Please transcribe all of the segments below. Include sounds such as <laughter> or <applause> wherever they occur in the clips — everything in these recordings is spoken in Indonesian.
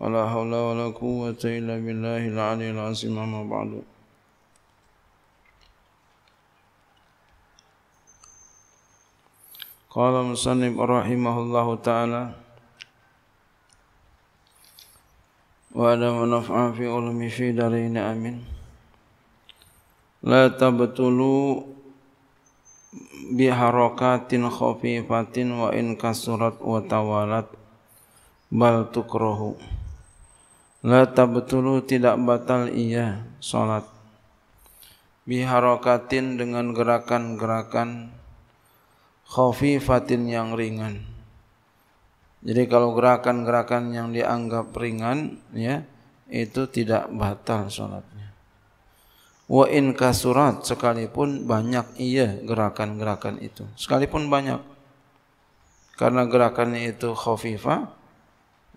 ولا حول ولا قوة إلا بالله العلي العظيم أما بعد قال مصنف رحمه الله تعالى وأدم نفعا في علمي في دارين آمين لا تبتلوا biharakatin khafifatin wa in kasurat wa tawalat La tabtulu tidak batal iya salat. Biharokatin dengan gerakan-gerakan khafifatin yang ringan. Jadi kalau gerakan-gerakan yang dianggap ringan ya itu tidak batal salatnya. Wa in kasurat sekalipun banyak iya gerakan-gerakan itu. Sekalipun banyak karena gerakannya itu khafifah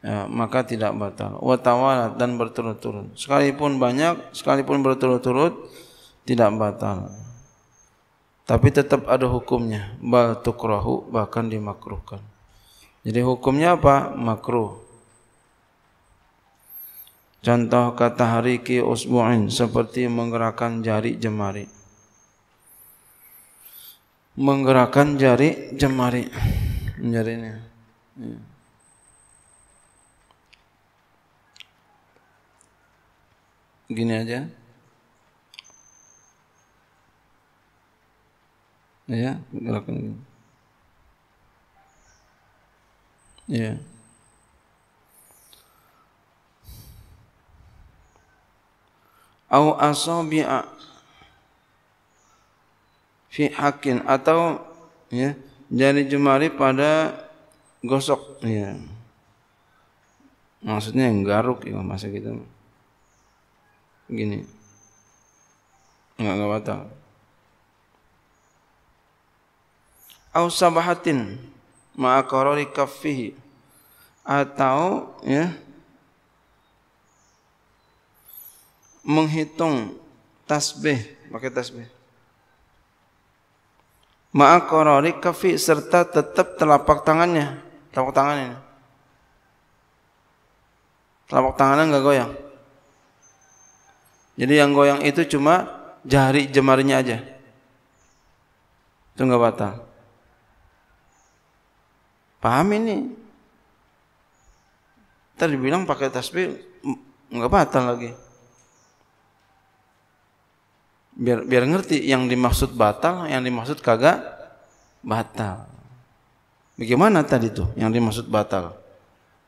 ya, maka tidak batal. Watawalat dan berturut-turut. Sekalipun banyak, sekalipun berturut-turut, tidak batal. Tapi tetap ada hukumnya. Bal tukrahu, bahkan dimakruhkan. Jadi hukumnya apa? Makruh. Contoh kata hariki usbu'in seperti menggerakkan jari jemari. Menggerakkan jari jemari. Jarinya. Ya. gini aja. Ya, gerakan gini. Ya. Au asabi'a fi hakin atau ya jari jemari pada gosok ya maksudnya yang garuk ya masa gitu gini nggak nggak batal au sabahatin ma'akorori kafihi atau ya menghitung tasbih pakai tasbih ma'akorori kafi serta tetap telapak tangannya telapak tangannya telapak tangannya nggak goyang jadi yang goyang itu cuma jari jemarinya aja. Itu enggak batal. Paham ini? Tadi dibilang pakai tasbih enggak batal lagi. Biar biar ngerti yang dimaksud batal, yang dimaksud kagak batal. Bagaimana tadi tuh yang dimaksud batal?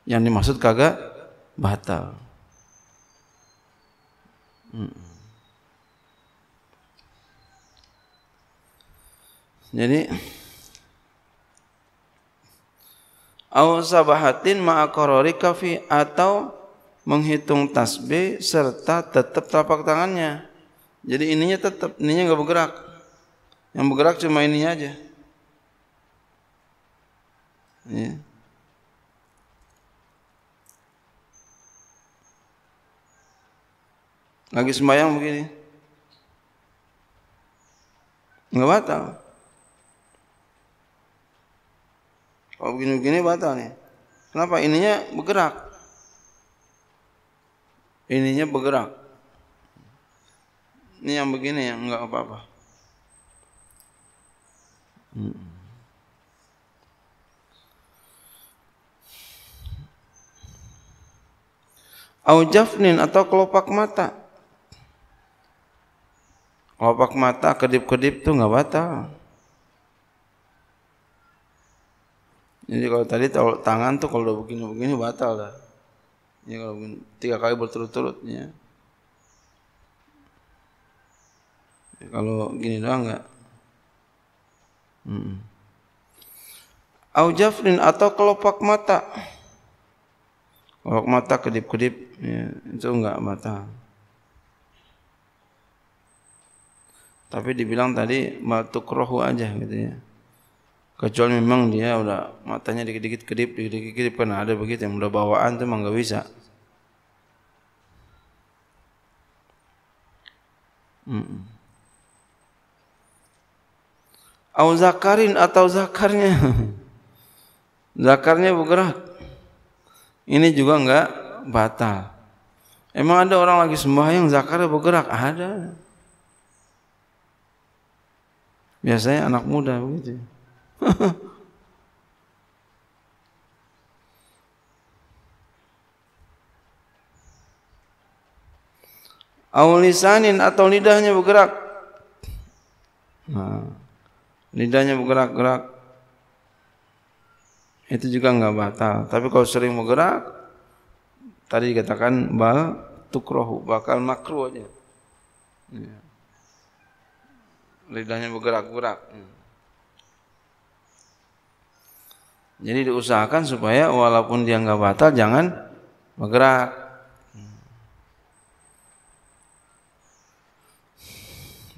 Yang dimaksud kagak batal. Jadi au sabahatin ma'akorori kafi atau menghitung tasbih serta tetap tapak tangannya. Jadi ininya tetap, ininya nggak bergerak. Yang bergerak cuma ininya aja. Ya. Lagi sembahyang begini. Enggak batal. Kalau begini-begini batal nih. Kenapa? Ininya bergerak. Ininya bergerak. Ini yang begini yang enggak apa-apa. Hmm. Aujafnin atau kelopak mata ngopak mata kedip-kedip tuh nggak batal. Jadi kalau tadi kalau tangan tuh kalau begini-begini batal lah. Ini kalau begini, tiga kali berturut-turutnya. Ya, kalau gini doang nggak? Hmm. Au jafrin atau kelopak mata. Kelopak mata kedip-kedip ya, itu nggak batal. Tapi dibilang tadi matukrohu aja gitu ya. Kecuali memang dia udah matanya dikit-dikit kedip, dikit-dikit kedip kan ada begitu yang udah bawaan tuh emang gak bisa. Au zakarin atau zakarnya. <laughs> zakarnya bergerak. Ini juga enggak batal. Emang ada orang lagi sembahyang zakarnya bergerak? Ada. Biasanya anak muda begitu. Aulisanin <laughs> atau lidahnya bergerak. Nah, lidahnya bergerak-gerak. Itu juga enggak batal. Tapi kalau sering bergerak, tadi dikatakan bal tukrohu, bakal makruh aja. Ya lidahnya bergerak-gerak. Jadi diusahakan supaya walaupun dia nggak batal jangan bergerak.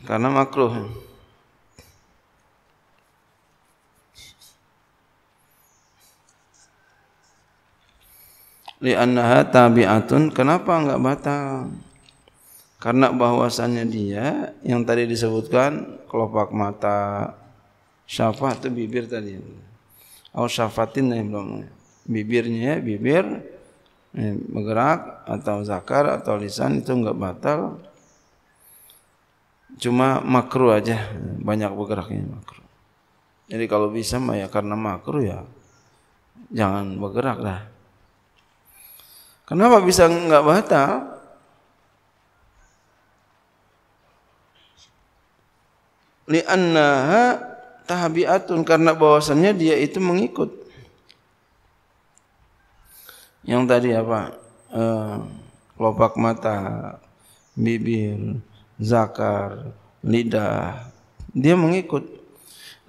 Karena makruh. annaha tabi'atun, kenapa nggak batal? Karena bahwasannya dia yang tadi disebutkan kelopak mata syafah itu bibir tadi. Au syafatin yang belum bibirnya ya, bibir eh, bergerak atau zakar atau lisan itu enggak batal. Cuma makruh aja banyak bergeraknya makruh. Jadi kalau bisa mah ya karena makruh ya jangan bergerak lah. Kenapa bisa enggak batal? li'annaha tahabiatun karena bahwasannya dia itu mengikut yang tadi apa eh, kelopak mata bibir zakar lidah dia mengikut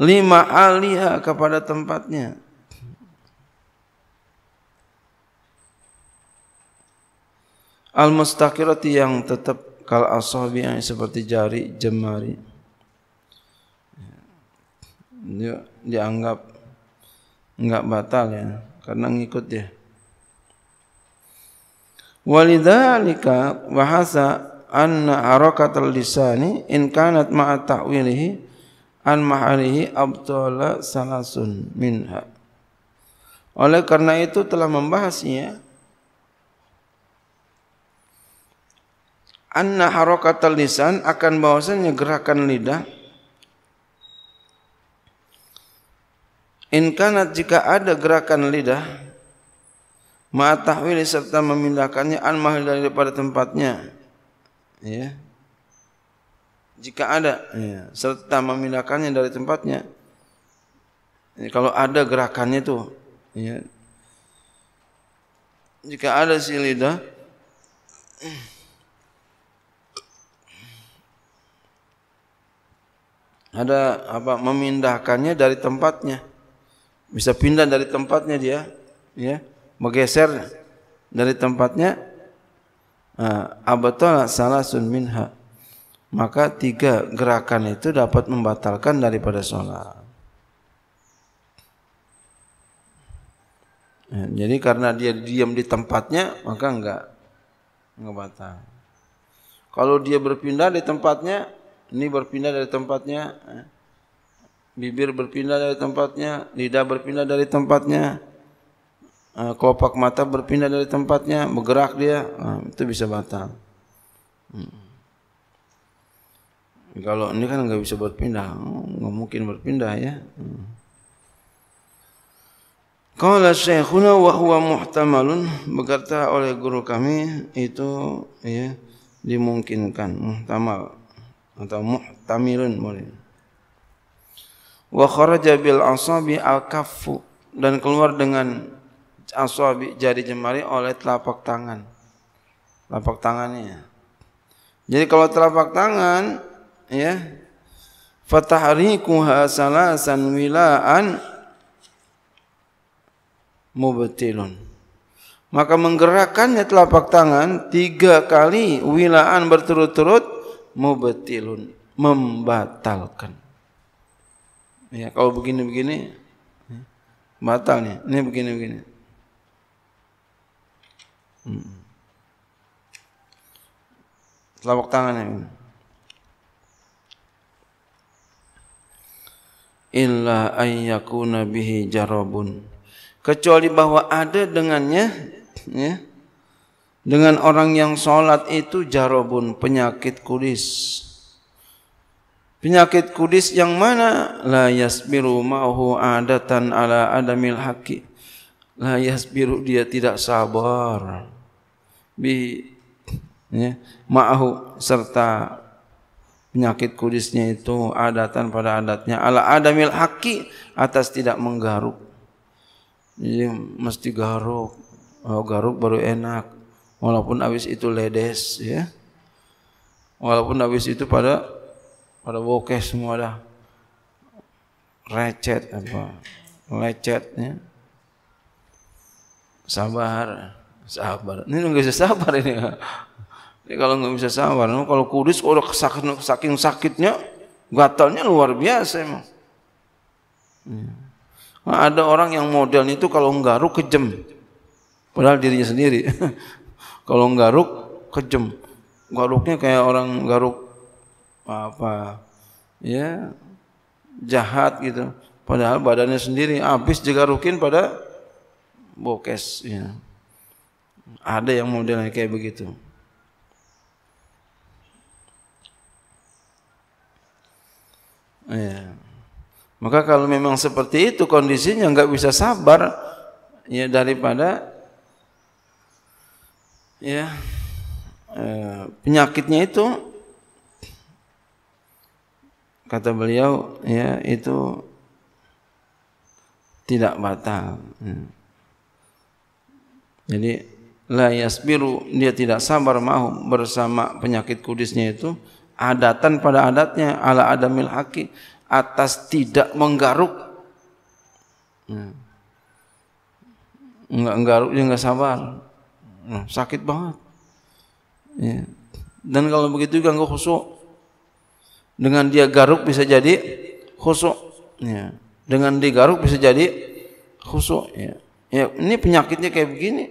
lima aliha kepada tempatnya al mustaqirati yang tetap kal ashabi seperti jari jemari dia dianggap enggak batal ya karena ngikut dia walidzalika bahasa anna harakatal lisani in kanat ma'a ta'wilihi an mahalihi abtala salasun minha oleh karena itu telah membahasnya anna harakatal lisan akan bahwasanya gerakan lidah Inkanat jika ada gerakan lidah Ma'atahwili serta memindahkannya an mahli daripada tempatnya ya. Jika ada ya. serta memindahkannya dari tempatnya ya, Kalau ada gerakannya tuh ya. Jika ada si lidah ada apa memindahkannya dari tempatnya bisa pindah dari tempatnya dia, ya, menggeser dari tempatnya. Eh, salah sun minha. Maka tiga gerakan itu dapat membatalkan daripada sholat. Ya, jadi karena dia diam di tempatnya maka enggak enggak batal. Kalau dia berpindah di tempatnya, ini berpindah dari tempatnya, eh, bibir berpindah dari tempatnya, lidah berpindah dari tempatnya, eh, kelopak mata berpindah dari tempatnya, bergerak dia, nah, itu bisa batal. Hmm. Kalau ini kan nggak bisa berpindah, nggak mungkin berpindah ya. Kalau hmm. Qala syekhuna wa huwa muhtamalun berkata oleh guru kami itu ya dimungkinkan muhtamal atau muhtamilun boleh wa kharaja bil asabi al kaffu dan keluar dengan asabi jari jemari oleh telapak tangan telapak tangannya jadi kalau telapak tangan ya fatahrikuha salasan wilaan mubtilun maka menggerakkannya telapak tangan tiga kali wilaan berturut-turut mubtilun membatalkan Ya, kalau begini-begini batal nih. Ini begini-begini. Hmm. tangan. tangannya. Illa ayyakuna nabihi jarabun. Kecuali bahwa ada dengannya ya. Dengan orang yang salat itu jarabun penyakit kulis. Penyakit kudis yang mana? La yasbiru ma'hu adatan ala adamil haqqi. La yasbiru dia tidak sabar. Bi ya, ma'hu serta penyakit kudisnya itu adatan pada adatnya ala adamil haqqi atas tidak menggaruk. Jadi mesti garuk. Kalau garuk baru enak. Walaupun habis itu ledes ya. Walaupun habis itu pada pada bokeh semua dah recet apa lecetnya sabar sabar ini nggak bisa sabar ini ini kalau nggak bisa sabar kalau kudus kalau oh, sakit saking sakitnya gatalnya luar biasa emang iya. nah, ada orang yang modelnya itu kalau nggaruk kejem padahal dirinya sendiri <laughs> kalau nggaruk kejem garuknya kayak orang garuk apa apa ya jahat gitu. Padahal badannya sendiri habis rukin pada bokes ya. Ada yang modelnya kayak begitu. Ya. Maka kalau memang seperti itu kondisinya nggak bisa sabar ya daripada ya eh, penyakitnya itu kata beliau ya itu tidak batal. hmm. Jadi la yasbiru dia tidak sabar mau bersama penyakit kudisnya itu adatan pada adatnya ala adamil haki atas tidak menggaruk. hmm. Ya. Enggak garuk dia enggak sabar. hmm. sakit banget. Ya. Dan kalau begitu ganggu khusyuk dengan dia garuk bisa jadi khusuk. Ya. Dengan digaruk bisa jadi khusuk. Ya. ya ini penyakitnya kayak begini.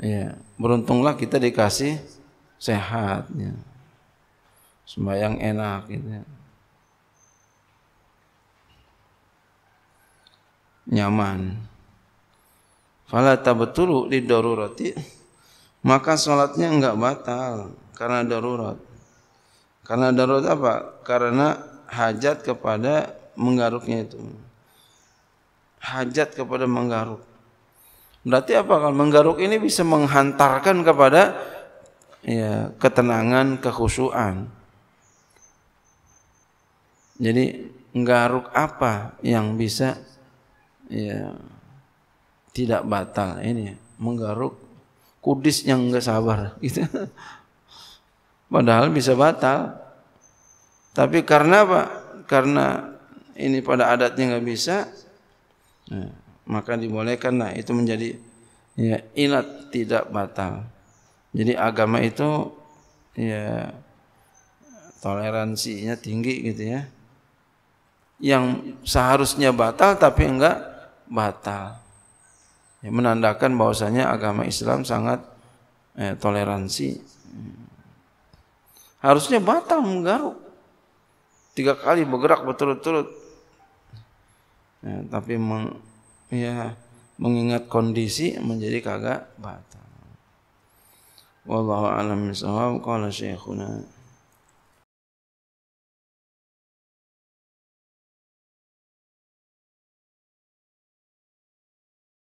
Ya, beruntunglah kita dikasih sehatnya, Ya. enak. Gitu. Ya. Nyaman. Fala tabetulu di darurati maka sholatnya enggak batal karena darurat. Karena darurat apa? Karena hajat kepada menggaruknya itu. Hajat kepada menggaruk. Berarti apa? Kalau menggaruk ini bisa menghantarkan kepada ya, ketenangan, kekhusuan. Jadi menggaruk apa yang bisa ya tidak batal ini menggaruk kudis yang enggak sabar gitu. Padahal bisa batal. Tapi karena apa? Karena ini pada adatnya nggak bisa, nah, maka dibolehkan. Nah itu menjadi ya ilat tidak batal. Jadi agama itu ya toleransinya tinggi gitu ya. Yang seharusnya batal tapi enggak batal. Ya, menandakan bahwasanya agama Islam sangat eh, toleransi. Harusnya batal menggaruk. Tiga kali bergerak berturut-turut. Ya, tapi meng, ya, mengingat kondisi menjadi kagak batal. Wallahu a'lam bishawab qala syekhuna